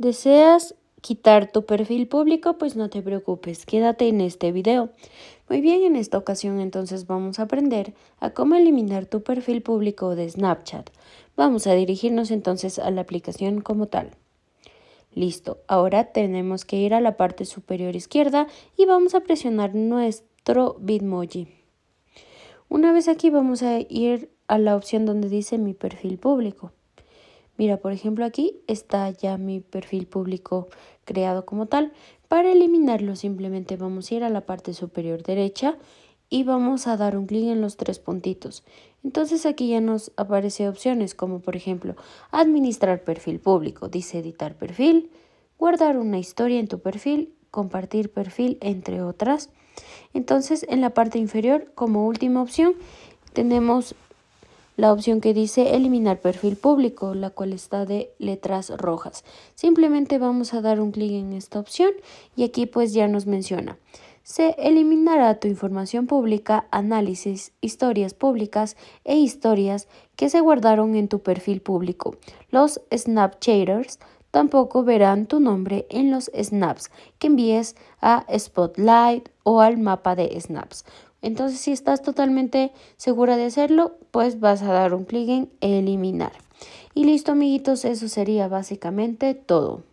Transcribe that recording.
deseas quitar tu perfil público, pues no te preocupes, quédate en este video. Muy bien, en esta ocasión entonces vamos a aprender a cómo eliminar tu perfil público de Snapchat. Vamos a dirigirnos entonces a la aplicación como tal. Listo, ahora tenemos que ir a la parte superior izquierda y vamos a presionar nuestro Bitmoji. Una vez aquí vamos a ir a la opción donde dice mi perfil público. Mira, por ejemplo, aquí está ya mi perfil público creado como tal. Para eliminarlo simplemente vamos a ir a la parte superior derecha y vamos a dar un clic en los tres puntitos. Entonces aquí ya nos aparecen opciones como por ejemplo administrar perfil público, dice editar perfil, guardar una historia en tu perfil, compartir perfil, entre otras. Entonces en la parte inferior como última opción tenemos la opción que dice eliminar perfil público, la cual está de letras rojas. Simplemente vamos a dar un clic en esta opción y aquí pues ya nos menciona. Se eliminará tu información pública, análisis, historias públicas e historias que se guardaron en tu perfil público. Los Snapchaters tampoco verán tu nombre en los snaps que envíes a Spotlight o al mapa de snaps. Entonces, si estás totalmente segura de hacerlo, pues vas a dar un clic en eliminar. Y listo, amiguitos, eso sería básicamente todo.